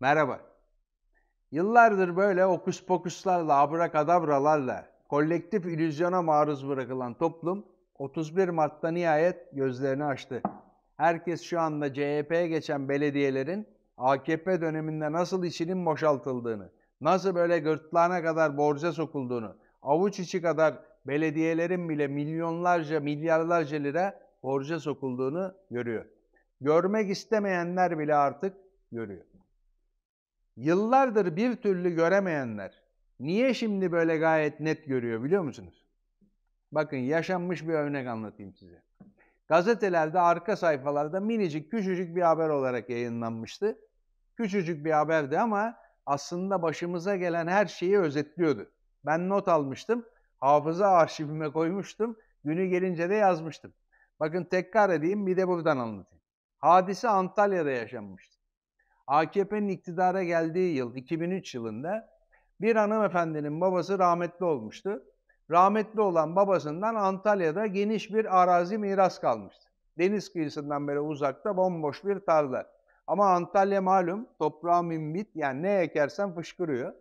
Merhaba. Yıllardır böyle okus pokuslarla, abrakadabralarla kolektif illüzyona maruz bırakılan toplum 31 Mart'ta nihayet gözlerini açtı. Herkes şu anda CHP'ye geçen belediyelerin AKP döneminde nasıl içinin boşaltıldığını, nasıl böyle gırtlağına kadar borca sokulduğunu, avuç içi kadar belediyelerin bile milyonlarca, milyarlarca lira borca sokulduğunu görüyor. Görmek istemeyenler bile artık görüyor. Yıllardır bir türlü göremeyenler niye şimdi böyle gayet net görüyor biliyor musunuz? Bakın yaşanmış bir örnek anlatayım size. Gazetelerde arka sayfalarda minicik küçücük bir haber olarak yayınlanmıştı. Küçücük bir haberdi ama aslında başımıza gelen her şeyi özetliyordu. Ben not almıştım, hafıza arşivime koymuştum, günü gelince de yazmıştım. Bakın tekrar edeyim bir de buradan anlatayım. Hadise Antalya'da yaşanmıştı. AKP'nin iktidara geldiği yıl 2003 yılında bir hanımefendinin babası rahmetli olmuştu. Rahmetli olan babasından Antalya'da geniş bir arazi miras kalmıştı. Deniz kıyısından beri uzakta bomboş bir tarla. Ama Antalya malum toprağı mimbit yani ne ekersen fışkırıyor.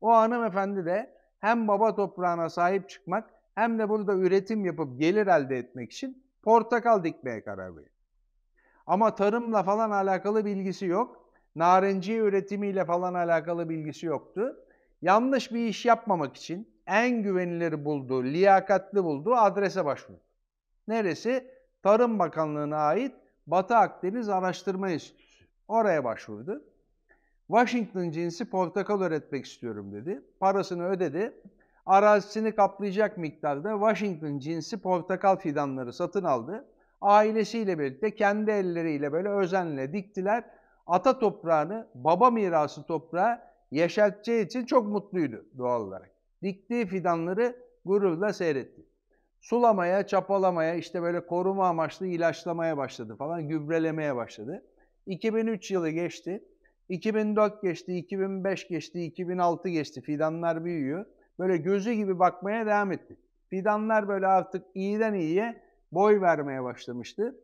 O hanımefendi de hem baba toprağına sahip çıkmak hem de burada üretim yapıp gelir elde etmek için portakal dikmeye karar veriyor. Ama tarımla falan alakalı bilgisi yok narenci üretimiyle falan alakalı bilgisi yoktu. Yanlış bir iş yapmamak için en güvenileri bulduğu, liyakatli bulduğu adrese başvurdu. Neresi? Tarım Bakanlığı'na ait Batı Akdeniz Araştırma Enstitüsü. Oraya başvurdu. Washington cinsi portakal öğretmek istiyorum dedi. Parasını ödedi. Arazisini kaplayacak miktarda Washington cinsi portakal fidanları satın aldı. Ailesiyle birlikte kendi elleriyle böyle özenle diktiler ata toprağını, baba mirası toprağı, yeşerteceği için çok mutluydu doğal olarak. Diktiği fidanları gururla seyretti. Sulamaya, çapalamaya, işte böyle koruma amaçlı ilaçlamaya başladı falan, gübrelemeye başladı. 2003 yılı geçti, 2004 geçti, 2005 geçti, 2006 geçti. Fidanlar büyüyor. Böyle gözü gibi bakmaya devam etti. Fidanlar böyle artık iyiden iyiye boy vermeye başlamıştı.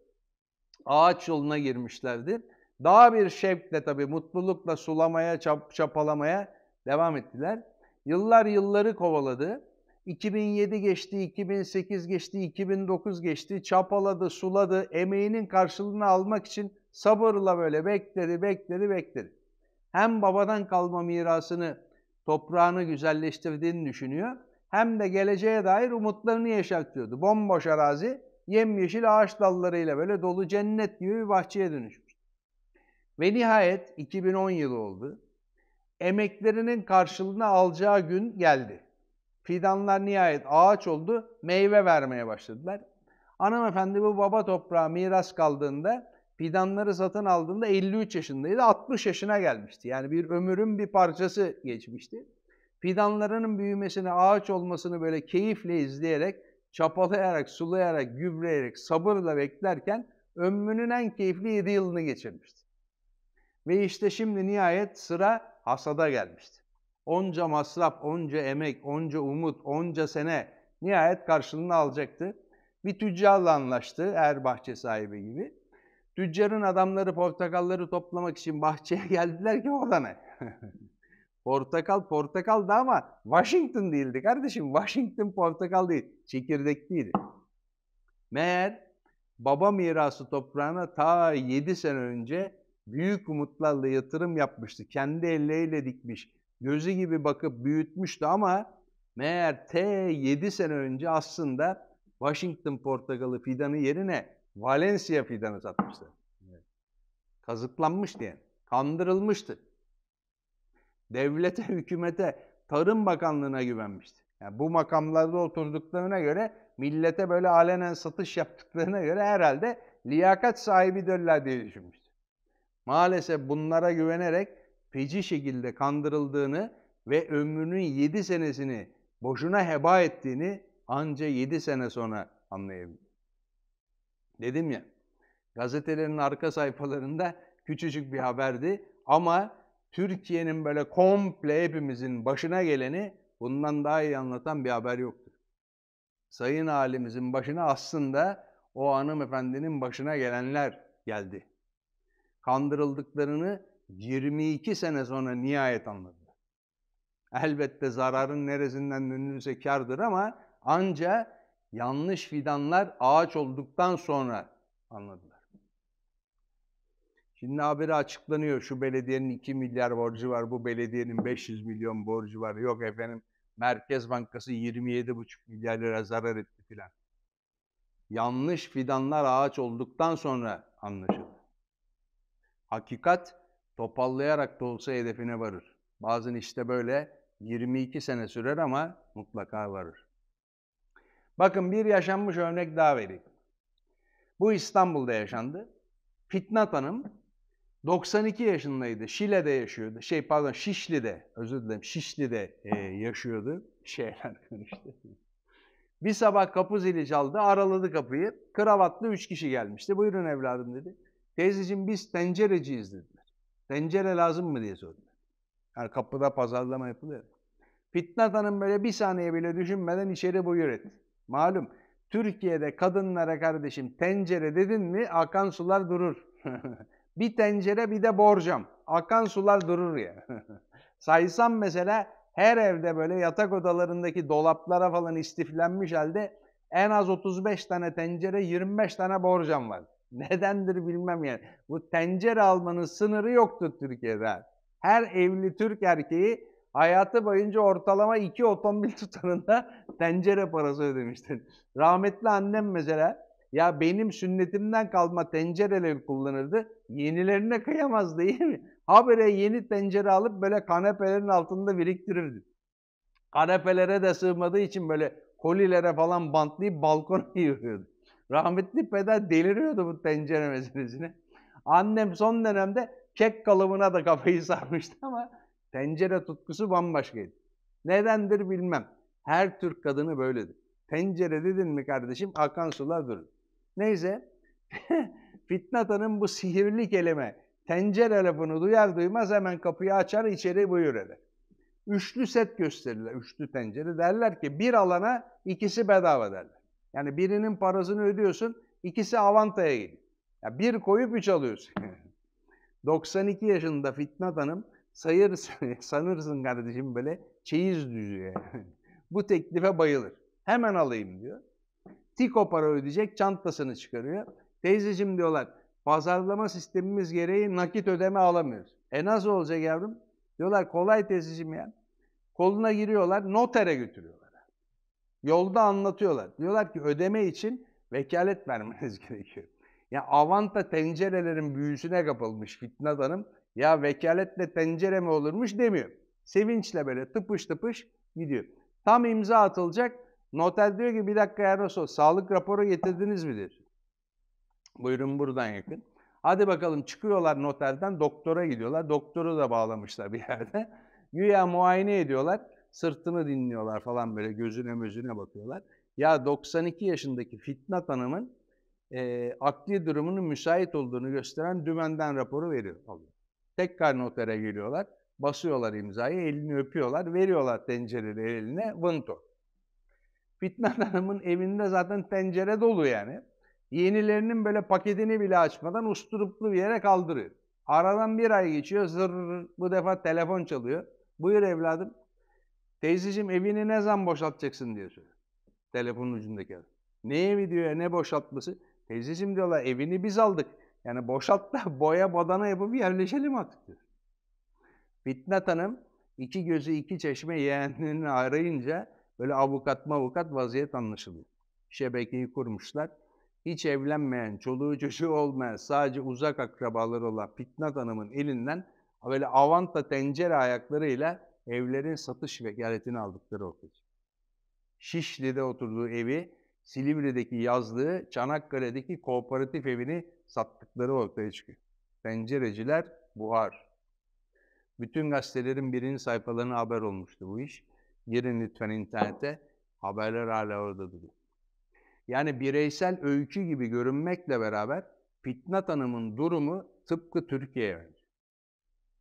Ağaç yoluna girmişlerdi daha bir şevkle tabi mutlulukla sulamaya, çap, çapalamaya devam ettiler. Yıllar yılları kovaladı. 2007 geçti, 2008 geçti, 2009 geçti. Çapaladı, suladı. Emeğinin karşılığını almak için sabırla böyle bekledi, bekledi, bekledi. Hem babadan kalma mirasını, toprağını güzelleştirdiğini düşünüyor. Hem de geleceğe dair umutlarını yeşertiyordu. Bomboş arazi, yemyeşil ağaç dallarıyla böyle dolu cennet gibi bir bahçeye dönüşmüş. Ve nihayet 2010 yılı oldu. Emeklerinin karşılığını alacağı gün geldi. Fidanlar nihayet ağaç oldu, meyve vermeye başladılar. Anam efendi bu baba toprağa miras kaldığında, fidanları satın aldığında 53 yaşındaydı, 60 yaşına gelmişti. Yani bir ömürün bir parçası geçmişti. Fidanlarının büyümesini, ağaç olmasını böyle keyifle izleyerek, çapalayarak, sulayarak, gübreyerek, sabırla beklerken ömrünün en keyifli 7 yılını geçirmişti. Ve işte şimdi nihayet sıra hasada gelmişti. Onca masraf, onca emek, onca umut, onca sene nihayet karşılığını alacaktı. Bir tüccarla anlaştı er bahçe sahibi gibi. Tüccarın adamları portakalları toplamak için bahçeye geldiler ki orada ne? portakal portakal da ama Washington değildi kardeşim. Washington portakal değil, çekirdekliydi. Meğer baba mirası toprağına ta 7 sene önce büyük umutlarla yatırım yapmıştı. Kendi elleriyle dikmiş, gözü gibi bakıp büyütmüştü ama meğer T 7 sene önce aslında Washington portakalı fidanı yerine Valencia fidanı satmıştı. Evet. Kazıklanmıştı yani. Kandırılmıştı. Devlete, hükümete, Tarım Bakanlığı'na güvenmişti. Yani bu makamlarda oturduklarına göre millete böyle alenen satış yaptıklarına göre herhalde liyakat sahibi döller diye düşünmüştü maalesef bunlara güvenerek feci şekilde kandırıldığını ve ömrünün 7 senesini boşuna heba ettiğini anca 7 sene sonra anlayabildi. Dedim ya, gazetelerin arka sayfalarında küçücük bir haberdi ama Türkiye'nin böyle komple hepimizin başına geleni bundan daha iyi anlatan bir haber yoktur. Sayın halimizin başına aslında o hanımefendinin başına gelenler geldi kandırıldıklarını 22 sene sonra nihayet anladılar. Elbette zararın neresinden dönülürse kardır ama anca yanlış fidanlar ağaç olduktan sonra anladılar. Şimdi haberi açıklanıyor. Şu belediyenin 2 milyar borcu var, bu belediyenin 500 milyon borcu var. Yok efendim Merkez Bankası 27,5 milyar lira zarar etti filan. Yanlış fidanlar ağaç olduktan sonra anlaşıldı. Hakikat topallayarak da olsa hedefine varır. Bazen işte böyle 22 sene sürer ama mutlaka varır. Bakın bir yaşanmış örnek daha vereyim. Bu İstanbul'da yaşandı. Fitnat Hanım 92 yaşındaydı. Şile'de yaşıyordu. Şey pardon Şişli'de, özür dilerim Şişli'de e, yaşıyordu. Şeyler konuştu. Bir sabah kapı zili çaldı, araladı kapıyı. Kravatlı üç kişi gelmişti. Buyurun evladım dedi. Teyzeciğim biz tencereciyiz dediler. Tencere lazım mı diye sordular. Yani kapıda pazarlama yapılıyor. Fitnat Hanım böyle bir saniye bile düşünmeden içeri buyur etti. Malum Türkiye'de kadınlara kardeşim tencere dedin mi akan sular durur. bir tencere bir de borcam. Akan sular durur ya. Saysam mesela her evde böyle yatak odalarındaki dolaplara falan istiflenmiş halde en az 35 tane tencere 25 tane borcam var. Nedendir bilmem yani. Bu tencere almanın sınırı yoktu Türkiye'de. Her evli Türk erkeği hayatı boyunca ortalama iki otomobil tutanında tencere parası ödemiştir. Rahmetli annem mesela ya benim sünnetimden kalma tencereleri kullanırdı. Yenilerine kıyamaz değil mi? Habire yeni tencere alıp böyle kanepelerin altında biriktirirdi. Kanepelere de sığmadığı için böyle kolilere falan bantlayıp balkona yığıyordu. Rahmetli peder deliriyordu bu tencere meselesine. Annem son dönemde kek kalıbına da kafayı sarmıştı ama tencere tutkusu bambaşkaydı. Nedendir bilmem. Her Türk kadını böyledi. Tencere dedin mi kardeşim akan sular durur. Neyse Fitnata'nın bu sihirli kelime tencere lafını duyar duymaz hemen kapıyı açar içeri buyur eder. Üçlü set gösterirler, üçlü tencere. Derler ki bir alana ikisi bedava derler. Yani birinin parasını ödüyorsun, ikisi Avanta'ya gidiyor. Ya bir koyup üç alıyorsun. 92 yaşında Fitnat Hanım sayır, sanırsın kardeşim böyle çeyiz düzüyor. Bu teklife bayılır. Hemen alayım diyor. Tiko para ödeyecek, çantasını çıkarıyor. Teyzeciğim diyorlar, pazarlama sistemimiz gereği nakit ödeme alamıyoruz. E nasıl olacak yavrum? Diyorlar kolay teyzeciğim ya. Koluna giriyorlar, notere götürüyor. Yolda anlatıyorlar. Diyorlar ki ödeme için vekalet vermeniz gerekiyor. Ya yani Avanta tencerelerin büyüsüne kapılmış Fitnat Hanım. Ya vekaletle tencere mi olurmuş demiyor. Sevinçle böyle tıpış tıpış gidiyor. Tam imza atılacak. Noter diyor ki bir dakika ya Rosso sağlık raporu getirdiniz mi diyor. Buyurun buradan yakın. Hadi bakalım çıkıyorlar noterden doktora gidiyorlar. Doktoru da bağlamışlar bir yerde. Güya muayene ediyorlar sırtını dinliyorlar falan böyle gözüne mözüne bakıyorlar. Ya 92 yaşındaki Fitnat Hanım'ın e, akli durumunun müsait olduğunu gösteren dümenden raporu veriyor. Alıyor. Tekrar notere geliyorlar, basıyorlar imzayı, elini öpüyorlar, veriyorlar tencereyi eline, vınto. Fitnat Hanım'ın evinde zaten tencere dolu yani. Yenilerinin böyle paketini bile açmadan usturuplu bir yere kaldırıyor. Aradan bir ay geçiyor, zırr bu defa telefon çalıyor. Buyur evladım, Teyzeciğim evini ne zaman boşaltacaksın diye soruyor. Telefonun ucundaki adam. Ne evi diyor ya ne boşaltması? Teyzeciğim diyorlar evini biz aldık. Yani boşalt da boya badana yapıp yerleşelim artık diyor. Fitnat Hanım iki gözü iki çeşme yeğenlerini arayınca böyle avukat mavukat vaziyet anlaşılıyor. Şebekeyi kurmuşlar. Hiç evlenmeyen, çoluğu çocuğu olmayan, sadece uzak akrabaları olan Fitnat Hanım'ın elinden böyle avanta tencere ayaklarıyla evlerin satış vekaletini aldıkları ortaya Şişli'de oturduğu evi, Silivri'deki yazlığı, Çanakkale'deki kooperatif evini sattıkları ortaya çıkıyor. Pencereciler buhar. Bütün gazetelerin birinin sayfalarına haber olmuştu bu iş. Girin lütfen internete. Haberler hala orada duruyor. Yani bireysel öykü gibi görünmekle beraber Fitnat Hanım'ın durumu tıpkı Türkiye'ye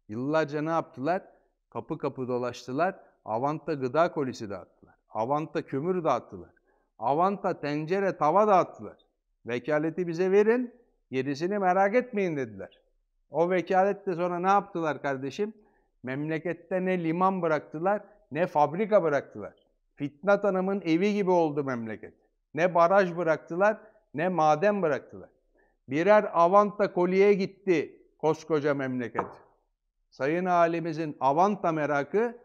Yıllarca ne yaptılar? Kapı kapı dolaştılar. Avant'ta gıda kolisi dağıttılar. Avant'ta kömür dağıttılar. Avant'ta tencere tava dağıttılar. Vekaleti bize verin, gerisini merak etmeyin dediler. O vekalette sonra ne yaptılar kardeşim? Memlekette ne liman bıraktılar, ne fabrika bıraktılar. Fitnat Hanım'ın evi gibi oldu memleket. Ne baraj bıraktılar, ne maden bıraktılar. Birer avanta koliye gitti koskoca memleket. Sayın halimizin avanta merakı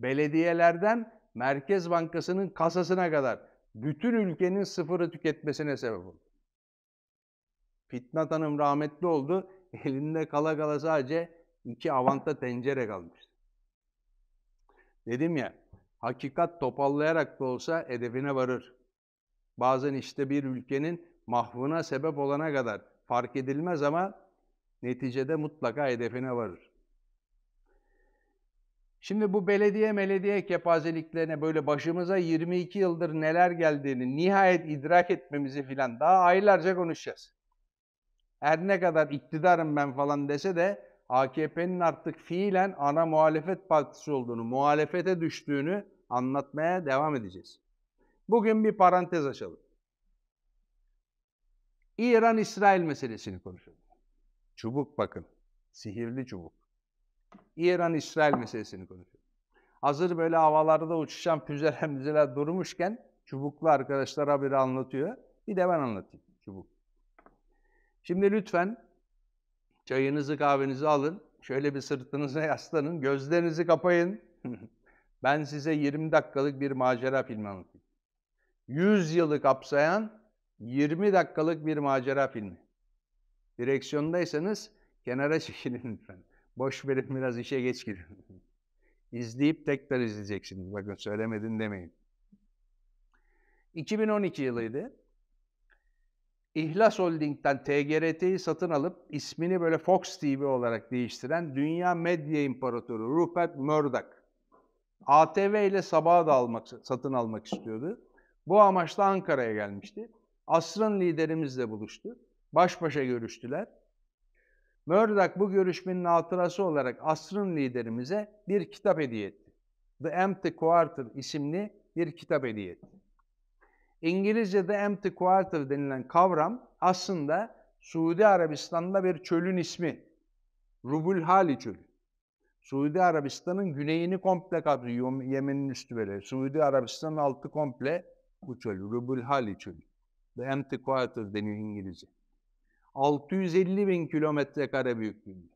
belediyelerden Merkez Bankası'nın kasasına kadar bütün ülkenin sıfırı tüketmesine sebep oldu. Fitnat Hanım rahmetli oldu. Elinde kala kala sadece iki avanta tencere kalmış. Dedim ya, hakikat topallayarak da olsa hedefine varır. Bazen işte bir ülkenin mahvına sebep olana kadar fark edilmez ama neticede mutlaka hedefine varır. Şimdi bu belediye melediye kepazeliklerine böyle başımıza 22 yıldır neler geldiğini nihayet idrak etmemizi filan daha aylarca konuşacağız. Her ne kadar iktidarım ben falan dese de AKP'nin artık fiilen ana muhalefet partisi olduğunu, muhalefete düştüğünü anlatmaya devam edeceğiz. Bugün bir parantez açalım. İran-İsrail meselesini konuşalım. Çubuk bakın, sihirli çubuk. İran-İsrail meselesini konuşuyor. Hazır böyle havalarda uçuşan füzeler müzeler durmuşken çubuklu arkadaşlara bir anlatıyor. Bir de ben anlatayım çubuk. Şimdi lütfen çayınızı kahvenizi alın. Şöyle bir sırtınıza yaslanın. Gözlerinizi kapayın. ben size 20 dakikalık bir macera filmi anlatayım. 100 yılı kapsayan 20 dakikalık bir macera filmi. Direksiyondaysanız kenara çekilin lütfen. Boş verip biraz işe geç girin. İzleyip tekrar izleyeceksiniz. Bakın söylemedin demeyin. 2012 yılıydı. İhlas Holding'den TGRT'yi satın alıp ismini böyle Fox TV olarak değiştiren dünya medya imparatoru Rupert Murdoch ATV ile sabaha da almak, satın almak istiyordu. Bu amaçla Ankara'ya gelmişti. Asrın liderimizle buluştu. Baş başa görüştüler. Murdoch bu görüşmenin hatırası olarak asrın liderimize bir kitap hediye etti. The Empty Quarter isimli bir kitap hediye etti. İngilizce'de Empty Quarter denilen kavram aslında Suudi Arabistan'da bir çölün ismi. Rubul Hali çölü. Suudi Arabistan'ın güneyini komple kaplıyor. Yemen'in üstü böyle. Suudi Arabistan'ın altı komple bu çöl. Rubul Hali çölü. The Empty Quarter deniyor İngilizce. 650 bin kilometre kare büyüklüğünde.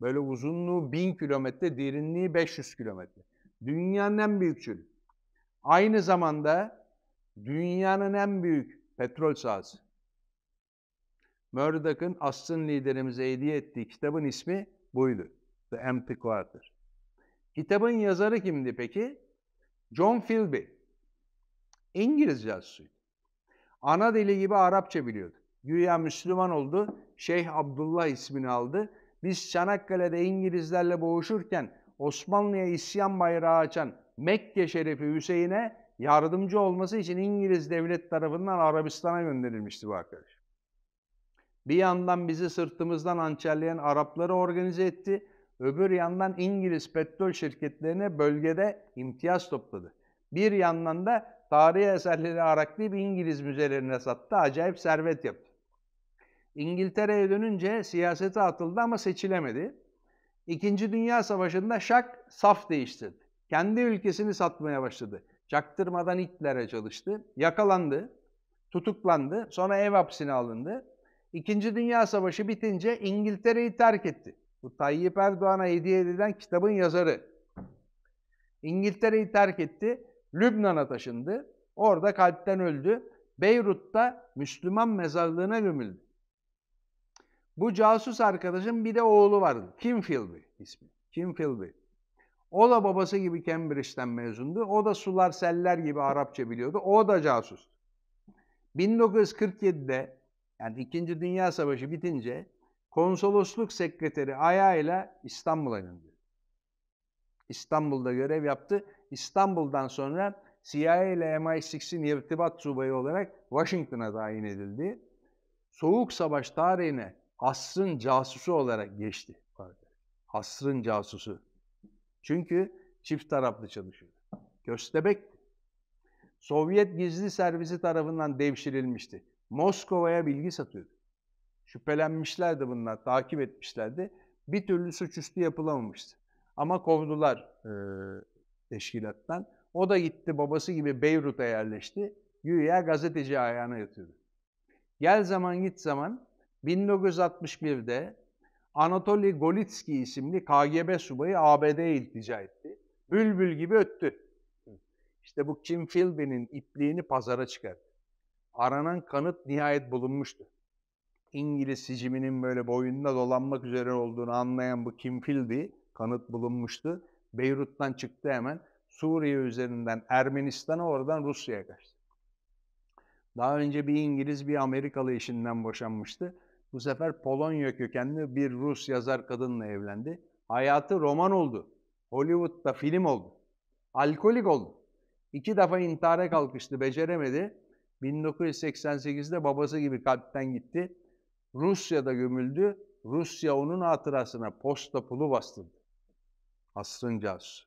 Böyle uzunluğu 1000 kilometre, derinliği 500 kilometre. Dünyanın en büyük çölü. Aynı zamanda dünyanın en büyük petrol sahası. Murdoch'un Asrın liderimize hediye ettiği kitabın ismi buydu. The Empty Quarter. Kitabın yazarı kimdi peki? John Philby. İngiliz yazısıydı. Ana dili gibi Arapça biliyordu. Güya Müslüman oldu. Şeyh Abdullah ismini aldı. Biz Çanakkale'de İngilizlerle boğuşurken Osmanlı'ya isyan bayrağı açan Mekke şerifi Hüseyin'e yardımcı olması için İngiliz devlet tarafından Arabistan'a gönderilmişti bu arkadaş. Bir yandan bizi sırtımızdan hançerleyen Arapları organize etti. Öbür yandan İngiliz petrol şirketlerine bölgede imtiyaz topladı. Bir yandan da tarihi eserleri Araklayıp İngiliz müzelerine sattı. Acayip servet yaptı. İngiltere'ye dönünce siyasete atıldı ama seçilemedi. İkinci Dünya Savaşı'nda Şak saf değiştirdi. Kendi ülkesini satmaya başladı. Çaktırmadan Hitler'e çalıştı. Yakalandı, tutuklandı. Sonra ev hapsine alındı. İkinci Dünya Savaşı bitince İngiltere'yi terk etti. Bu Tayyip Erdoğan'a hediye edilen kitabın yazarı. İngiltere'yi terk etti. Lübnan'a taşındı. Orada kalpten öldü. Beyrut'ta Müslüman mezarlığına gömüldü. Bu casus arkadaşın bir de oğlu var. Kim Philby ismi. Kim Philby. O da babası gibi Cambridge'den mezundu. O da sular seller gibi Arapça biliyordu. O da casus. 1947'de yani İkinci Dünya Savaşı bitince konsolosluk sekreteri ayağıyla İstanbul'a indi. İstanbul'da görev yaptı. İstanbul'dan sonra CIA ile MI6'in irtibat subayı olarak Washington'a tayin edildi. Soğuk Savaş tarihine asrın casusu olarak geçti. Asrın casusu. Çünkü çift taraflı çalışıyordu. Göstebekti. Sovyet gizli servisi tarafından devşirilmişti. Moskova'ya bilgi satıyordu. Şüphelenmişlerdi bunlar, takip etmişlerdi. Bir türlü suçüstü yapılamamıştı. Ama kovdular e, teşkilattan. O da gitti babası gibi Beyrut'a yerleşti. Güya gazeteci ayağına yatıyordu. Gel zaman git zaman 1961'de Anatoly Golitski isimli KGB subayı ABD'ye iltica etti. Bülbül gibi öttü. İşte bu Kim Philby'nin ipliğini pazara çıkardı. Aranan kanıt nihayet bulunmuştu. İngiliz siciminin böyle boyunda dolanmak üzere olduğunu anlayan bu Kim Philby kanıt bulunmuştu. Beyrut'tan çıktı hemen. Suriye üzerinden Ermenistan'a oradan Rusya'ya kaçtı. Daha önce bir İngiliz bir Amerikalı işinden boşanmıştı. Bu sefer Polonya kökenli bir Rus yazar kadınla evlendi. Hayatı roman oldu. Hollywood'da film oldu. Alkolik oldu. İki defa intihara kalkıştı, beceremedi. 1988'de babası gibi kalpten gitti. Rusya'da gömüldü. Rusya onun hatırasına posta pulu bastırdı. Asrın casusu.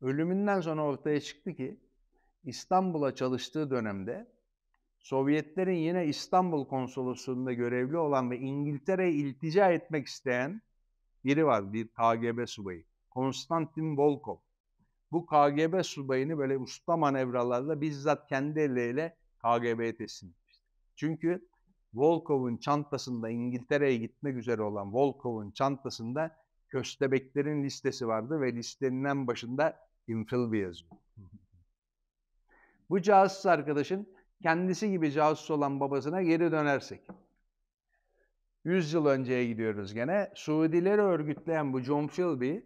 Ölümünden sonra ortaya çıktı ki İstanbul'a çalıştığı dönemde Sovyetlerin yine İstanbul konsolosluğunda görevli olan ve İngiltere'ye iltica etmek isteyen biri var, bir KGB subayı. Konstantin Volkov. Bu KGB subayını böyle usta manevralarla bizzat kendi elleriyle KGB'ye teslim etmişti. Çünkü Volkov'un çantasında İngiltere'ye gitmek üzere olan Volkov'un çantasında köstebeklerin listesi vardı ve listenin en başında Infilby yazıyor. Bu casus arkadaşın kendisi gibi casus olan babasına geri dönersek. 100 yıl önceye gidiyoruz gene. Suudileri örgütleyen bu John Philby,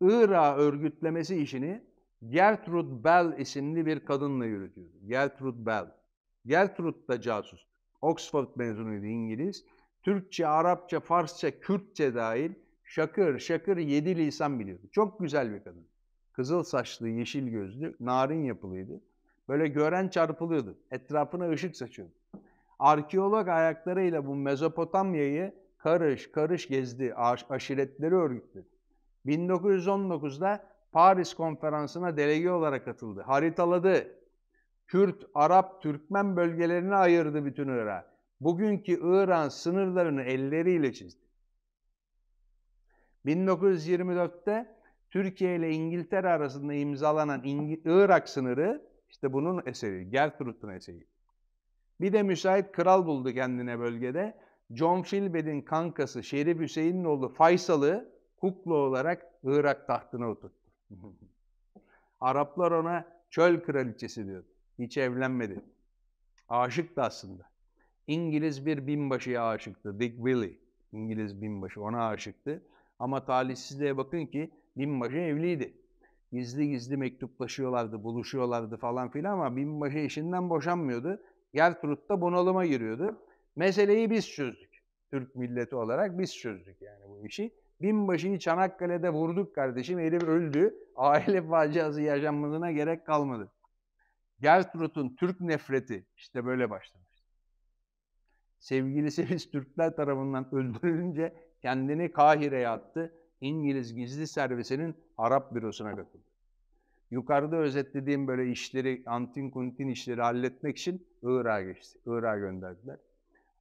Irak'ı örgütlemesi işini Gertrude Bell isimli bir kadınla yürütüyordu. Gertrude Bell. Gertrude da casus. Oxford mezunuydu İngiliz. Türkçe, Arapça, Farsça, Kürtçe dahil şakır şakır yedi lisan biliyordu. Çok güzel bir kadın. Kızıl saçlı, yeşil gözlü, narin yapılıydı. Böyle gören çarpılıyordu. Etrafına ışık saçıyordu. Arkeolog ayaklarıyla bu Mezopotamya'yı karış karış gezdi, aşiretleri örgütledi. 1919'da Paris konferansına delege olarak katıldı. Haritaladı. Kürt, Arap, Türkmen bölgelerini ayırdı bütün Irak'ı. Bugünkü İran sınırlarını elleriyle çizdi. 1924'te Türkiye ile İngiltere arasında imzalanan İng- Irak sınırı işte bunun eseri, Gertrud'un eseri. Bir de müsait kral buldu kendine bölgede. John Filbed'in kankası Şerif Hüseyin'in oğlu Faysal'ı kukla olarak Irak tahtına oturttu. Araplar ona çöl kraliçesi diyordu. Hiç evlenmedi. Aşıktı aslında. İngiliz bir binbaşıya aşıktı. Dick Willy. İngiliz binbaşı ona aşıktı. Ama talihsizliğe bakın ki binbaşı evliydi gizli gizli mektuplaşıyorlardı, buluşuyorlardı falan filan ama binbaşı işinden boşanmıyordu. Gertrud da bunalıma giriyordu. Meseleyi biz çözdük. Türk milleti olarak biz çözdük yani bu işi. Binbaşıyı Çanakkale'de vurduk kardeşim. Herif öldü. Aile faciası yaşanmasına gerek kalmadı. Gertrud'un Türk nefreti işte böyle başlamış. Sevgilisi biz Türkler tarafından öldürülünce kendini Kahire'ye attı. İngiliz Gizli Servisi'nin Arap bürosuna katıldı. Yukarıda özetlediğim böyle işleri, antin kuntin işleri halletmek için Irak'a geçti. Irak'a gönderdiler.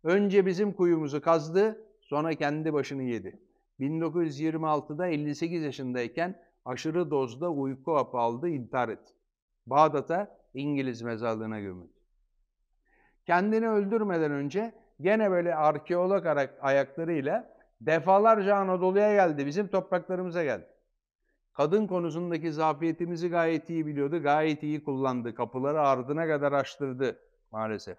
Önce bizim kuyumuzu kazdı, sonra kendi başını yedi. 1926'da 58 yaşındayken aşırı dozda uyku hapı aldı, intihar etti. Bağdat'a İngiliz mezarlığına gömüldü. Kendini öldürmeden önce gene böyle arkeolog olarak ayaklarıyla Defalarca Anadolu'ya geldi, bizim topraklarımıza geldi. Kadın konusundaki zafiyetimizi gayet iyi biliyordu, gayet iyi kullandı. Kapıları ardına kadar açtırdı maalesef.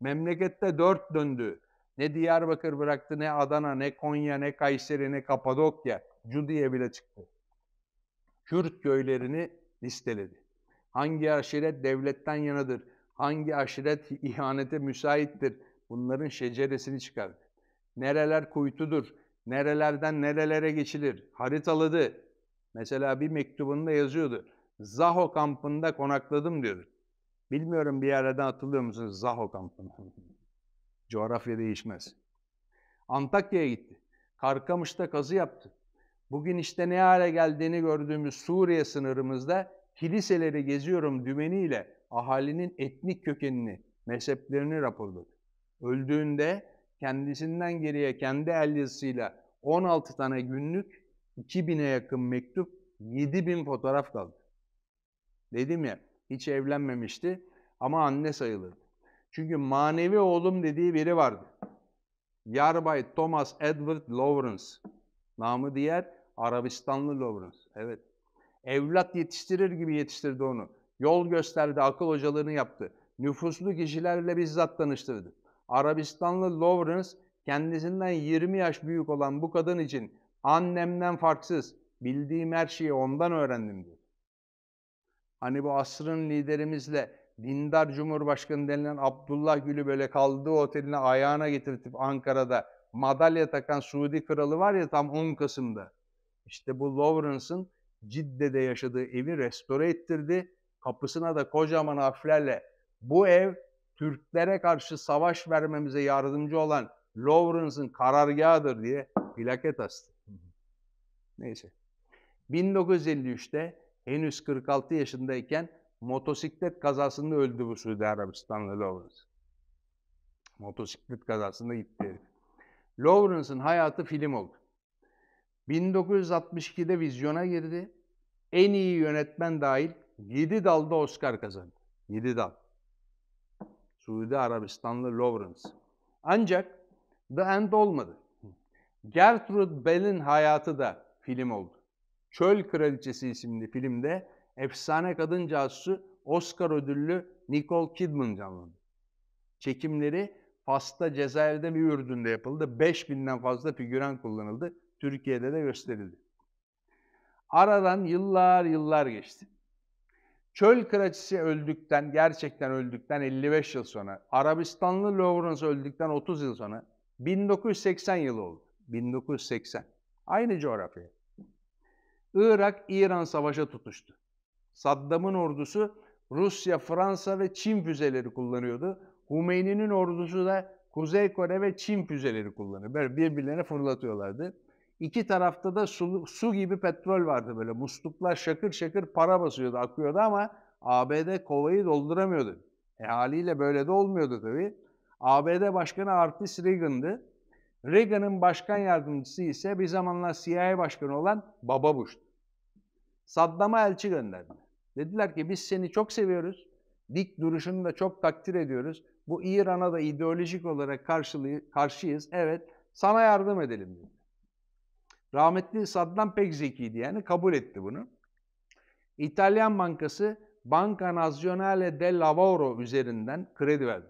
Memlekette dört döndü. Ne Diyarbakır bıraktı, ne Adana, ne Konya, ne Kayseri, ne Kapadokya. Cudi'ye bile çıktı. Kürt köylerini listeledi. Hangi aşiret devletten yanadır? Hangi aşiret ihanete müsaittir? Bunların şeceresini çıkardı. Nereler kuytudur? Nerelerden nerelere geçilir? Haritaladı. Mesela bir mektubunda yazıyordu. Zaho kampında konakladım diyordu. Bilmiyorum bir yerden hatırlıyor musunuz Zaho kampını? Coğrafya değişmez. Antakya'ya gitti. Karkamış'ta kazı yaptı. Bugün işte ne hale geldiğini gördüğümüz Suriye sınırımızda kiliseleri geziyorum dümeniyle ahalinin etnik kökenini, mezheplerini raporladı. Öldüğünde kendisinden geriye kendi elyasıyla 16 tane günlük 2000'e yakın mektup 7000 fotoğraf kaldı. Dedim ya hiç evlenmemişti ama anne sayılırdı. Çünkü manevi oğlum dediği biri vardı. Yarbay Thomas Edward Lawrence. Namı diğer Arabistanlı Lawrence. Evet. Evlat yetiştirir gibi yetiştirdi onu. Yol gösterdi, akıl hocalarını yaptı. Nüfuslu kişilerle bizzat tanıştırdı. Arabistanlı Lawrence kendisinden 20 yaş büyük olan bu kadın için annemden farksız bildiğim her şeyi ondan öğrendim diyor. Hani bu asrın liderimizle dindar cumhurbaşkanı denilen Abdullah Gül'ü böyle kaldığı oteline ayağına getirtip Ankara'da madalya takan Suudi kralı var ya tam 10 Kasım'da. İşte bu Lawrence'ın Cidde'de yaşadığı evi restore ettirdi. Kapısına da kocaman harflerle bu ev Türklere karşı savaş vermemize yardımcı olan Lawrence'ın karargahıdır diye plaket astı. Neyse. 1953'te henüz 46 yaşındayken motosiklet kazasında öldü bu Suudi Arabistanlı Lawrence. Motosiklet kazasında gitti. Lawrence'ın hayatı film oldu. 1962'de vizyona girdi. En iyi yönetmen dahil 7 dalda Oscar kazandı. 7 dal. Suudi Arabistanlı Lawrence. Ancak The End olmadı. Gertrude Bell'in hayatı da film oldu. Çöl Kraliçesi isimli filmde efsane kadın casusu Oscar ödüllü Nicole Kidman canlandı. Çekimleri Fas'ta, Cezayir'de bir Ürdün'de yapıldı. 5000'den fazla figüran kullanıldı. Türkiye'de de gösterildi. Aradan yıllar yıllar geçti. Çöl kraliçesi öldükten, gerçekten öldükten 55 yıl sonra, Arabistanlı Lawrence öldükten 30 yıl sonra, 1980 yılı oldu. 1980. Aynı coğrafya. Irak-İran savaşa tutuştu. Saddam'ın ordusu Rusya, Fransa ve Çin füzeleri kullanıyordu. Hümeyni'nin ordusu da Kuzey Kore ve Çin füzeleri kullanıyor. Böyle birbirlerine fırlatıyorlardı. İki tarafta da su, su gibi petrol vardı böyle. Musluklar şakır şakır para basıyordu, akıyordu ama ABD kovayı dolduramıyordu. E haliyle böyle de olmuyordu tabii. ABD Başkanı Artis Reagan'dı. Reagan'ın başkan yardımcısı ise bir zamanlar CIA başkanı olan Baba Bush'tu. Saddam'a elçi gönderdi. Dediler ki biz seni çok seviyoruz. Dik duruşunu da çok takdir ediyoruz. Bu İran'a da ideolojik olarak karşıyız. Evet sana yardım edelim dedi. Rahmetli Saddam pek zekiydi yani kabul etti bunu. İtalyan Bankası Banca Nazionale del Lavoro üzerinden kredi verdi.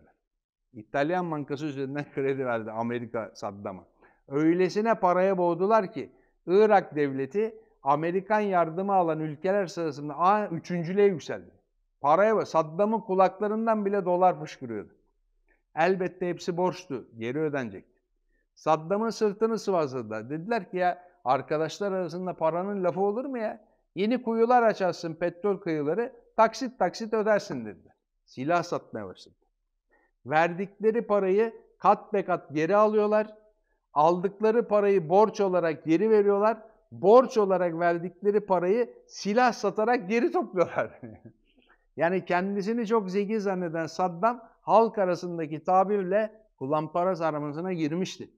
İtalyan Bankası üzerinden kredi verdi Amerika Saddam'a. Öylesine paraya boğdular ki Irak devleti Amerikan yardımı alan ülkeler sırasında a üçüncülüğe yükseldi. Paraya Saddam'ın kulaklarından bile dolar fışkırıyordu. Elbette hepsi borçtu, geri ödenecekti. Saddam'ın sırtını sıvazladılar. Dediler ki ya Arkadaşlar arasında paranın lafı olur mu ya? Yeni kuyular açarsın petrol kıyıları taksit taksit ödersin dedi. Silah satmaya başladı. Verdikleri parayı kat be kat geri alıyorlar. Aldıkları parayı borç olarak geri veriyorlar. Borç olarak verdikleri parayı silah satarak geri topluyorlar. yani kendisini çok zeki zanneden Saddam halk arasındaki tabirle kullan para sarmasına girmişti.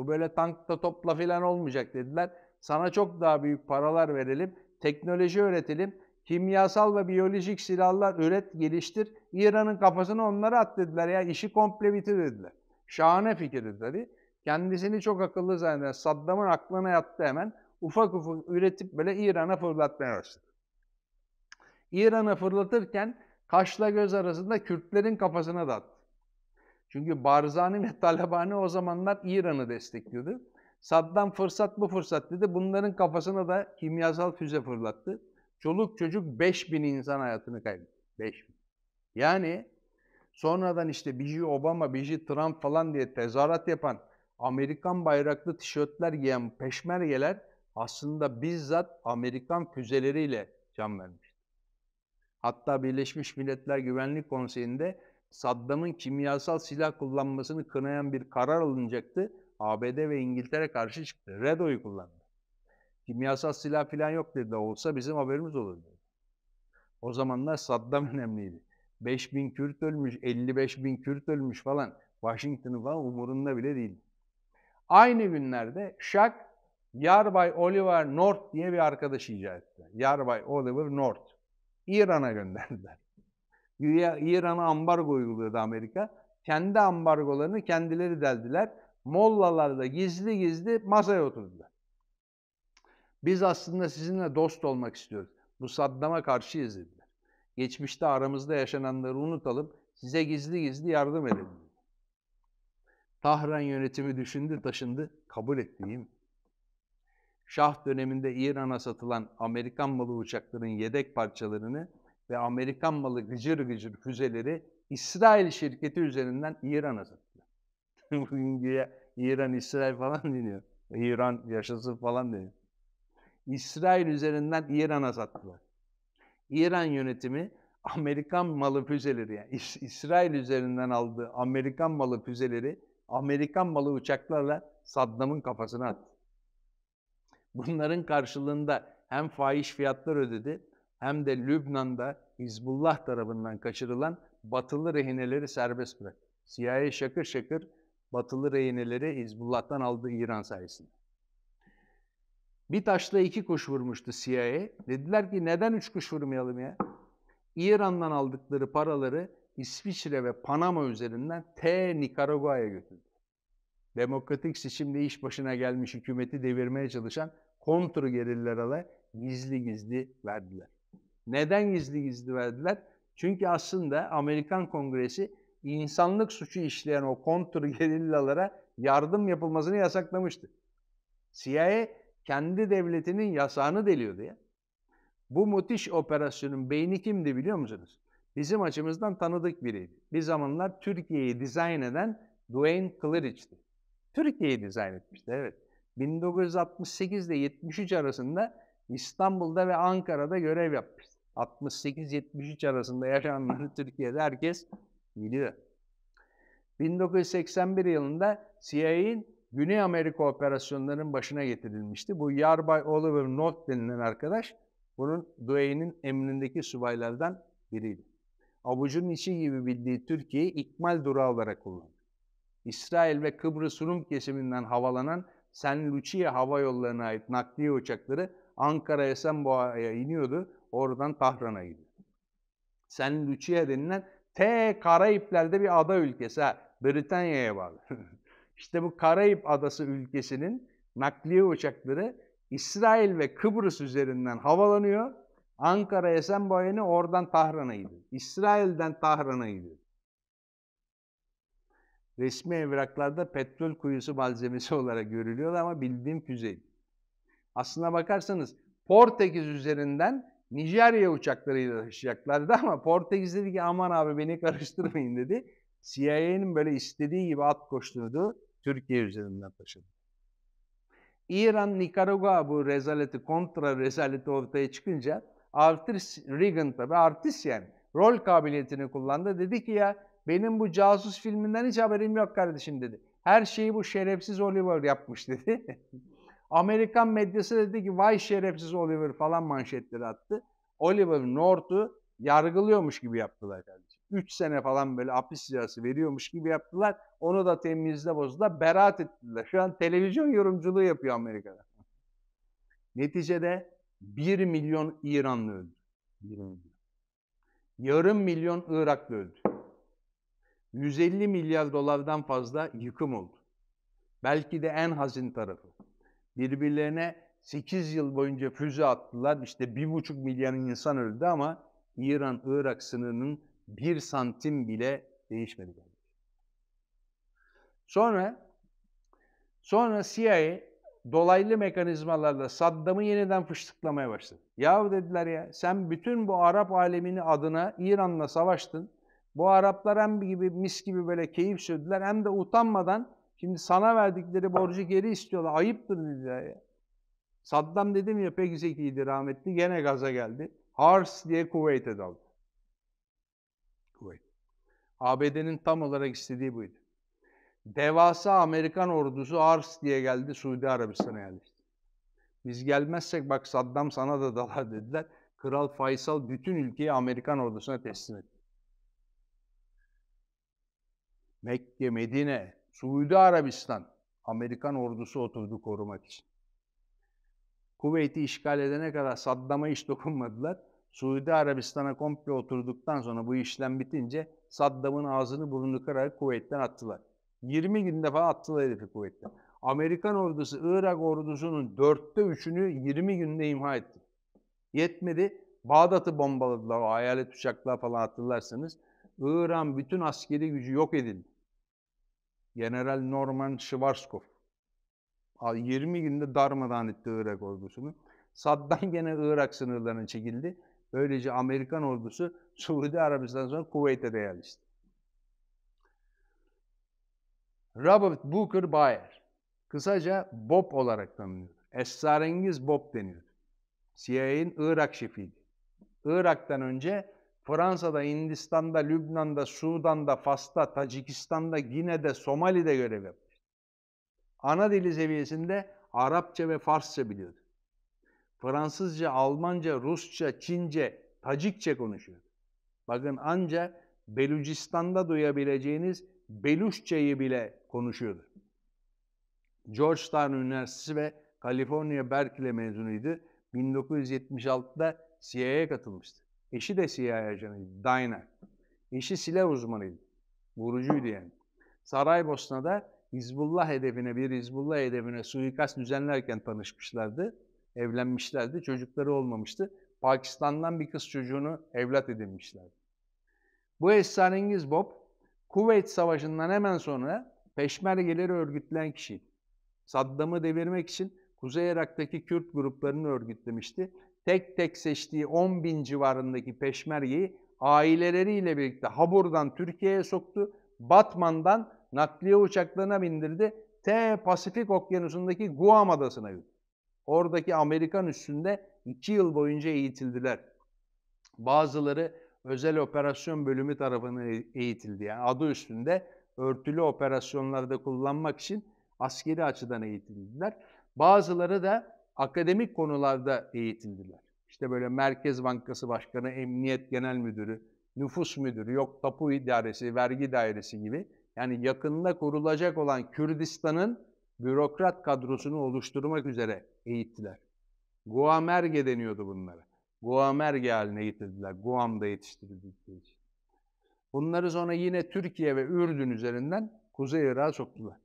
Bu böyle tankta topla filan olmayacak dediler. Sana çok daha büyük paralar verelim, teknoloji öğretelim, kimyasal ve biyolojik silahlar üret, geliştir. İran'ın kafasını onlara at dediler ya, işi komple bitirdiler. Şahane fikirdi tabii. Kendisini çok akıllı zanneden Saddam'ın aklına yattı hemen. Ufak ufak üretip böyle İran'a fırlatmaya başladı. İran'a fırlatırken Kaş'la göz arasında Kürtlerin kafasına da attı. Çünkü Barzani ve Talabani o zamanlar İran'ı destekliyordu. Saddam fırsat bu fırsat dedi. Bunların kafasına da kimyasal füze fırlattı. Çoluk çocuk 5000 insan hayatını kaybetti. 5000. Yani sonradan işte Biji Obama, Biji Trump falan diye tezahürat yapan Amerikan bayraklı tişörtler giyen peşmergeler aslında bizzat Amerikan füzeleriyle can vermiş. Hatta Birleşmiş Milletler Güvenlik Konseyi'nde Saddam'ın kimyasal silah kullanmasını kınayan bir karar alınacaktı. ABD ve İngiltere karşı çıktı. Redo'yu kullandı. Kimyasal silah falan yok dedi. Olsa bizim haberimiz olurdu. O zamanlar Saddam önemliydi. 5 bin Kürt ölmüş, 55 bin Kürt ölmüş falan. Washington'ın falan umurunda bile değil. Aynı günlerde Şak Yarbay Oliver North diye bir arkadaşı icat etti. Yarbay Oliver North. İran'a gönderdiler. İran'a ambargo uyguluyordu Amerika. Kendi ambargolarını kendileri deldiler. Mollalar da gizli gizli masaya oturdular. Biz aslında sizinle dost olmak istiyoruz. Bu Saddam'a karşıyız dediler. Geçmişte aramızda yaşananları unutalım. Size gizli gizli yardım edelim. Tahran yönetimi düşündü taşındı, kabul ettiğim. Şah döneminde İran'a satılan Amerikan malı uçakların yedek parçalarını ve Amerikan malı gıcır gıcır füzeleri İsrail şirketi üzerinden İran'a satılıyor. Bugün güya İran, İsrail falan deniyor. İran yaşasın falan deniyor. İsrail üzerinden İran'a sattılar. İran yönetimi Amerikan malı füzeleri yani İs- İsrail üzerinden aldığı Amerikan malı füzeleri Amerikan malı uçaklarla Saddam'ın kafasına attı. Bunların karşılığında hem faiz fiyatlar ödedi hem de Lübnan'da Hizbullah tarafından kaçırılan batılı rehineleri serbest bıraktı. CIA şakır şakır batılı rehineleri Hizbullah'tan aldı İran sayesinde. Bir taşla iki kuş vurmuştu CIA. Dediler ki neden üç kuş vurmayalım ya? İran'dan aldıkları paraları İsviçre ve Panama üzerinden T Nikaragua'ya götürdü. Demokratik seçimde iş başına gelmiş hükümeti devirmeye çalışan kontr gerillalara gizli gizli verdiler. Neden gizli gizli verdiler? Çünkü aslında Amerikan Kongresi insanlık suçu işleyen o kontur gerillalara yardım yapılmasını yasaklamıştı. CIA kendi devletinin yasağını deliyordu ya. Bu müthiş operasyonun beyni kimdi biliyor musunuz? Bizim açımızdan tanıdık biriydi. Bir zamanlar Türkiye'yi dizayn eden Dwayne Claridge'ti. Türkiye'yi dizayn etmişti evet. 1968 ile 73 arasında İstanbul'da ve Ankara'da görev yapmış. 68-73 arasında yaşananları Türkiye'de herkes biliyor. 1981 yılında CIA'in Güney Amerika operasyonlarının başına getirilmişti. Bu Yarbay Oliver North denilen arkadaş, bunun Duane'in emrindeki subaylardan biriydi. Avucunun içi gibi bildiği Türkiye'yi ikmal durağı olarak kullandı. İsrail ve Kıbrıs Rum kesiminden havalanan Sen Lucia hava yollarına ait nakliye uçakları Ankara Esenboğa'ya iniyordu Oradan Tahran'a gidiyor. Sen Lucia denilen T Karayipler'de bir ada ülkesi. Britanya'ya bağlı. İşte bu Karayip Adası ülkesinin nakliye uçakları İsrail ve Kıbrıs üzerinden havalanıyor. Ankara'ya Esenboğa'ya oradan Tahran'a gidiyor. İsrail'den Tahran'a gidiyor. Resmi evraklarda petrol kuyusu malzemesi olarak görülüyor ama bildiğim füzeydi. Aslına bakarsanız Portekiz üzerinden Nijerya uçaklarıyla taşıyacaklardı ama Portekiz dedi ki aman abi beni karıştırmayın dedi. CIA'nin böyle istediği gibi at koşturdu. Türkiye üzerinden taşıdı. İran, Nikaragua bu rezaleti, kontra rezaleti ortaya çıkınca Artis, Reagan tabi artist yani rol kabiliyetini kullandı. Dedi ki ya benim bu casus filminden hiç haberim yok kardeşim dedi. Her şeyi bu şerefsiz Oliver yapmış dedi. Amerikan medyası dedi ki vay şerefsiz Oliver falan manşetleri attı. Oliver North'u yargılıyormuş gibi yaptılar kardeşim. Üç sene falan böyle hapis cezası veriyormuş gibi yaptılar. Onu da temizle bozdular. Beraat ettiler. Şu an televizyon yorumculuğu yapıyor Amerika'da. Neticede 1 milyon İranlı öldü. 1 milyon. Yarım milyon Iraklı öldü. 150 milyar dolardan fazla yıkım oldu. Belki de en hazin tarafı birbirlerine 8 yıl boyunca füze attılar. İşte 1,5 milyon insan öldü ama İran-Irak sınırının 1 santim bile değişmedi. Sonra sonra CIA dolaylı mekanizmalarla Saddam'ı yeniden fıştıklamaya başladı. Ya dediler ya sen bütün bu Arap alemini adına İran'la savaştın. Bu Araplar hem gibi mis gibi böyle keyif sürdüler hem de utanmadan Şimdi sana verdikleri borcu geri istiyorlar. Ayıptır bize. Ya. Saddam dedim ya pek zekiydi rahmetli. Gene gaza geldi. Hars diye Kuveyt'e daldı. Kuveyt. ABD'nin tam olarak istediği buydu. Devasa Amerikan ordusu Hars diye geldi Suudi Arabistan'a yerleşti. Biz gelmezsek bak Saddam sana da dalar dediler. Kral Faysal bütün ülkeyi Amerikan ordusuna teslim etti. Mekke, Medine, Suudi Arabistan, Amerikan ordusu oturdu korumak için. Kuveyt'i işgal edene kadar Saddam'a hiç dokunmadılar. Suudi Arabistan'a komple oturduktan sonra bu işlem bitince Saddam'ın ağzını burnunu kırarak kuvvetten attılar. 20 günde falan attılar herifi kuvvetten. Amerikan ordusu Irak ordusunun dörtte üçünü 20 günde imha etti. Yetmedi. Bağdat'ı bombaladılar. O hayalet uçaklar falan hatırlarsanız. İran bütün askeri gücü yok edildi. General Norman Schwarzkopf. 20 günde darmadan etti Irak ordusunu. Saddam gene Irak sınırlarına çekildi. Böylece Amerikan ordusu Suudi Arabistan sonra Kuveyt'e de yerleşti. Robert Booker Bayer, kısaca Bob olarak tanınıyor. Esrarengiz Bob deniyor. CIA'nin Irak şefiydi. Irak'tan önce Fransa'da, Hindistan'da, Lübnan'da, Sudan'da, Fas'ta, Tacikistan'da, Gine'de, Somali'de görev yapmıştı. Ana dili seviyesinde Arapça ve Farsça biliyordu. Fransızca, Almanca, Rusça, Çince, Tacikçe konuşuyordu. Bakın anca Belucistan'da duyabileceğiniz Beluşçayı bile konuşuyordu. Georgetown Üniversitesi ve Kaliforniya Berkeley mezunuydu. 1976'da CIA'ya katılmıştı. Eşi de CIA ajanıydı, Dayna. Eşi silah uzmanıydı, vurucuydu yani. Saraybosna'da Hizbullah hedefine, bir Hizbullah hedefine suikast düzenlerken tanışmışlardı. Evlenmişlerdi, çocukları olmamıştı. Pakistan'dan bir kız çocuğunu evlat edinmişlerdi. Bu esrarengiz Bob, Kuveyt Savaşı'ndan hemen sonra peşmergeleri örgütlen kişiydi. Saddam'ı devirmek için Kuzey Irak'taki Kürt gruplarını örgütlemişti tek tek seçtiği 10 bin civarındaki peşmergeyi aileleriyle birlikte Habur'dan Türkiye'ye soktu. Batman'dan nakliye uçaklarına bindirdi. T Pasifik Okyanusu'ndaki Guam Adası'na yürüdü. Oradaki Amerikan üstünde iki yıl boyunca eğitildiler. Bazıları özel operasyon bölümü tarafından e, eğitildi. Yani adı üstünde örtülü operasyonlarda kullanmak için askeri açıdan eğitildiler. Bazıları da akademik konularda eğitildiler. İşte böyle Merkez Bankası Başkanı, Emniyet Genel Müdürü, Nüfus Müdürü, yok Tapu İdaresi, Vergi Dairesi gibi yani yakında kurulacak olan Kürdistan'ın bürokrat kadrosunu oluşturmak üzere eğittiler. Guamerge deniyordu bunlara. Guamerge haline getirdiler. Guam'da yetiştirildikleri için. Bunları sonra yine Türkiye ve Ürdün üzerinden Kuzey Irak'a soktular.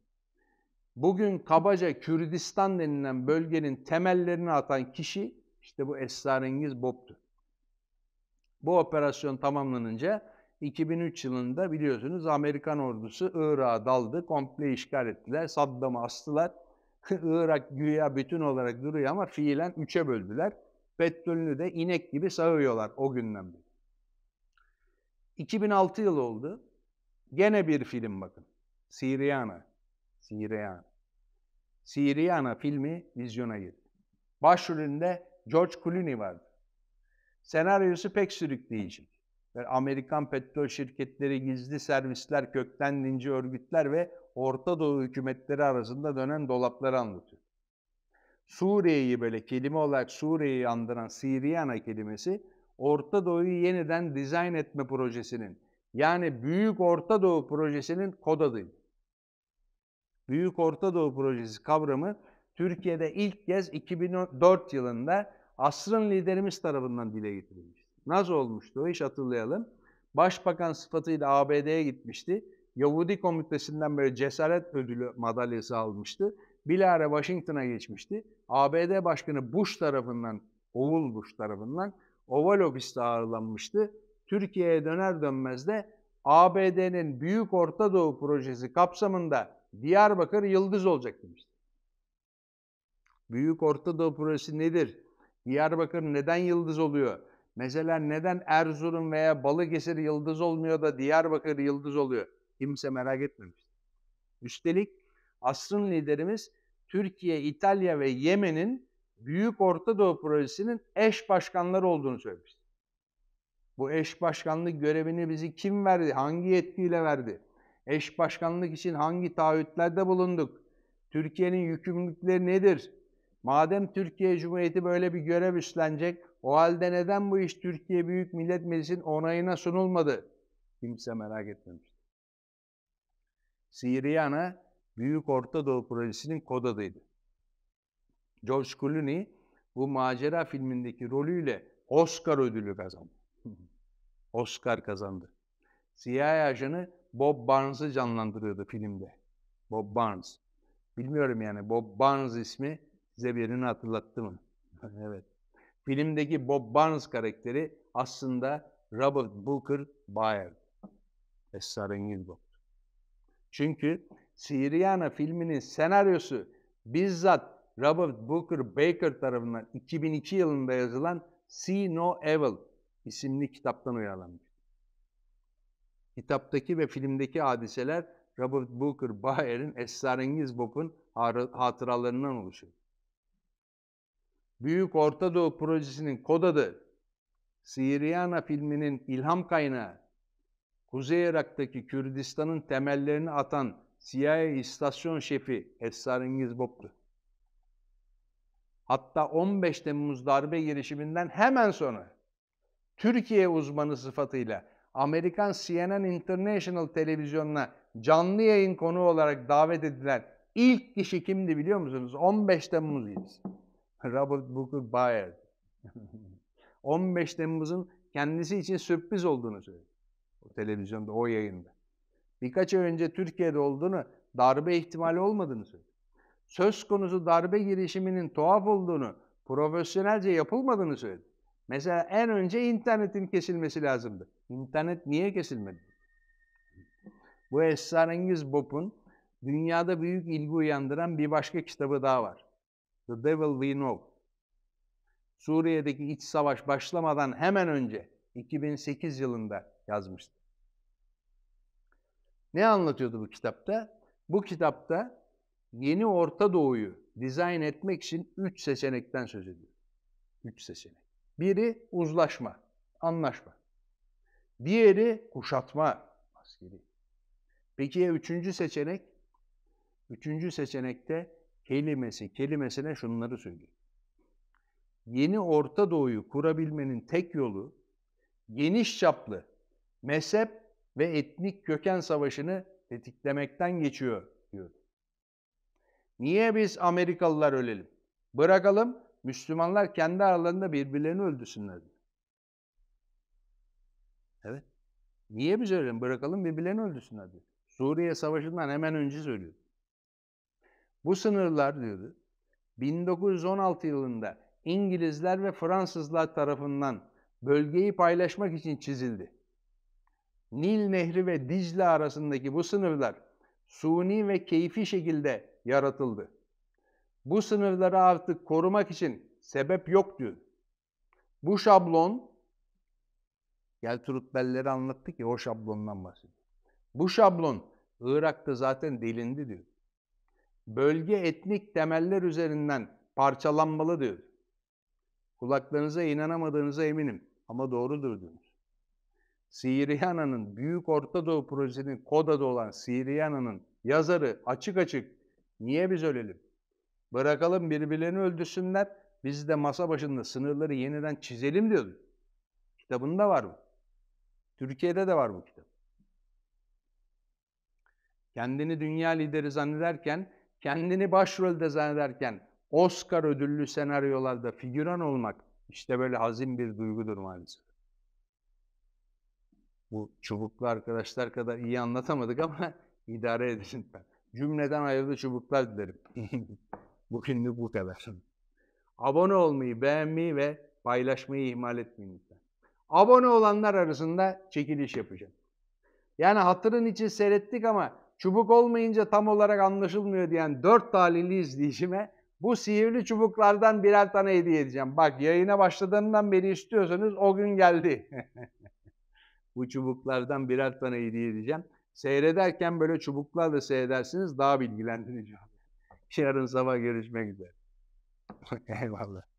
Bugün kabaca Kürdistan denilen bölgenin temellerini atan kişi işte bu esrarengiz Bob'tu. Bu operasyon tamamlanınca 2003 yılında biliyorsunuz Amerikan ordusu Irak'a daldı, komple işgal ettiler, Saddam'ı astılar. Irak güya bütün olarak duruyor ama fiilen üçe böldüler. Petrolünü de inek gibi sağıyorlar o günden beri. 2006 yıl oldu. Gene bir film bakın. Siriyana. Sireyana. Sireyana filmi vizyona girdi. Başrolünde George Clooney vardı. Senaryosu pek sürükleyici. Amerikan petrol şirketleri, gizli servisler, kökten dinci örgütler ve Orta Doğu hükümetleri arasında dönen dolapları anlatıyor. Suriye'yi böyle kelime olarak Suriye'yi andıran Siriyana kelimesi Orta Doğu'yu yeniden dizayn etme projesinin yani Büyük Orta Doğu projesinin kod adıydı. Büyük Orta Doğu Projesi kavramı Türkiye'de ilk kez 2004 yılında asrın liderimiz tarafından dile getirilmişti. Nasıl olmuştu o iş hatırlayalım. Başbakan sıfatıyla ABD'ye gitmişti. Yahudi komitesinden böyle cesaret ödülü madalyası almıştı. Bilare Washington'a geçmişti. ABD Başkanı Bush tarafından, Oval Bush tarafından Oval Ofis'te ağırlanmıştı. Türkiye'ye döner dönmez de ABD'nin Büyük Orta Doğu Projesi kapsamında Diyarbakır yıldız olacak demişti. Büyük Orta Doğu projesi nedir? Diyarbakır neden yıldız oluyor? Mesela neden Erzurum veya Balıkesir yıldız olmuyor da Diyarbakır yıldız oluyor? Kimse merak etmemiş. Üstelik asrın liderimiz Türkiye, İtalya ve Yemen'in Büyük Orta Doğu Projesi'nin eş başkanları olduğunu söylemişti. Bu eş başkanlık görevini bizi kim verdi? Hangi yetkiyle verdi? Eş başkanlık için hangi taahhütlerde bulunduk? Türkiye'nin yükümlülükleri nedir? Madem Türkiye Cumhuriyeti böyle bir görev üstlenecek, o halde neden bu iş Türkiye Büyük Millet Meclisi'nin onayına sunulmadı? Kimse merak etmemişti. Siriyana, Büyük Orta Doğu Projesi'nin kod adıydı. George Clooney bu macera filmindeki rolüyle Oscar ödülü kazandı. Oscar kazandı. CIA ajanı Bob Barnes'ı canlandırıyordu filmde. Bob Barnes. Bilmiyorum yani Bob Barnes ismi size birini hatırlattı mı? evet. Filmdeki Bob Barnes karakteri aslında Robert Booker Bayer. Esrarengiz Bob. Çünkü Siriana filminin senaryosu bizzat Robert Booker Baker tarafından 2002 yılında yazılan See No Evil isimli kitaptan uyarlanmış. Kitaptaki ve filmdeki hadiseler Robert Booker Bayer'in esrarengiz Bob'un hatıralarından oluşuyor. Büyük Orta Doğu Projesi'nin kod adı Siriyana filminin ilham kaynağı Kuzey Irak'taki Kürdistan'ın temellerini atan CIA istasyon şefi Esrarengiz Bob'tu. Hatta 15 Temmuz darbe girişiminden hemen sonra Türkiye uzmanı sıfatıyla Amerikan CNN International televizyonuna canlı yayın konu olarak davet edilen ilk kişi kimdi biliyor musunuz? 15 Temmuz Robert Booker Bayer. 15 Temmuz'un kendisi için sürpriz olduğunu söyledi. O televizyonda, o yayında. Birkaç ay önce Türkiye'de olduğunu, darbe ihtimali olmadığını söyledi. Söz konusu darbe girişiminin tuhaf olduğunu, profesyonelce yapılmadığını söyledi. Mesela en önce internetin kesilmesi lazımdı. İnternet niye kesilmedi? Bu esrarengiz Bob'un dünyada büyük ilgi uyandıran bir başka kitabı daha var. The Devil We Know. Suriye'deki iç savaş başlamadan hemen önce 2008 yılında yazmıştı. Ne anlatıyordu bu kitapta? Bu kitapta yeni Orta Doğu'yu dizayn etmek için üç seçenekten söz ediyor. Üç seçenek. Biri uzlaşma, anlaşma. Diğeri kuşatma askeri. Peki ya üçüncü seçenek? Üçüncü seçenekte kelimesi kelimesine şunları söylüyor. Yeni Orta Doğu'yu kurabilmenin tek yolu geniş çaplı mezhep ve etnik köken savaşını tetiklemekten geçiyor diyor. Niye biz Amerikalılar ölelim? Bırakalım Müslümanlar kendi aralarında birbirlerini öldürsünler diyor. Evet. Niye biz öyle bırakalım birbirlerini öldürsünler hadi. Suriye Savaşı'ndan hemen önce söylüyor. Bu sınırlar diyordu 1916 yılında İngilizler ve Fransızlar tarafından bölgeyi paylaşmak için çizildi. Nil Nehri ve Dicle arasındaki bu sınırlar suni ve keyfi şekilde yaratıldı. Bu sınırları artık korumak için sebep yok diyor. Bu şablon Gelturut Beller'i anlattı ki o şablondan bahsediyor. Bu şablon Irak'ta zaten delindi diyor. Bölge etnik temeller üzerinden parçalanmalı diyor. Kulaklarınıza inanamadığınıza eminim ama doğrudur diyor. Siriyana'nın Büyük Orta Doğu Projesi'nin kod adı olan Siriyana'nın yazarı açık açık niye biz ölelim? Bırakalım birbirlerini öldürsünler, biz de masa başında sınırları yeniden çizelim diyordu. Kitabında var mı? Türkiye'de de var bu kitap. Kendini dünya lideri zannederken, kendini başrolde zannederken Oscar ödüllü senaryolarda figüran olmak işte böyle hazin bir duygudur maalesef. Bu çubuklu arkadaşlar kadar iyi anlatamadık ama idare edin. Ben. Cümleden ayrıldı çubuklar dilerim. Bugünlük bu kadar. Abone olmayı, beğenmeyi ve paylaşmayı ihmal etmeyin lütfen. Abone olanlar arasında çekiliş yapacağım. Yani hatırın için seyrettik ama çubuk olmayınca tam olarak anlaşılmıyor diyen dört talihli izleyicime bu sihirli çubuklardan birer tane hediye edeceğim. Bak yayına başladığından beri istiyorsanız o gün geldi. bu çubuklardan birer tane hediye edeceğim. Seyrederken böyle çubuklarla seyredersiniz daha bilgilendirici olur. Yarın sabah görüşmek üzere. Eyvallah.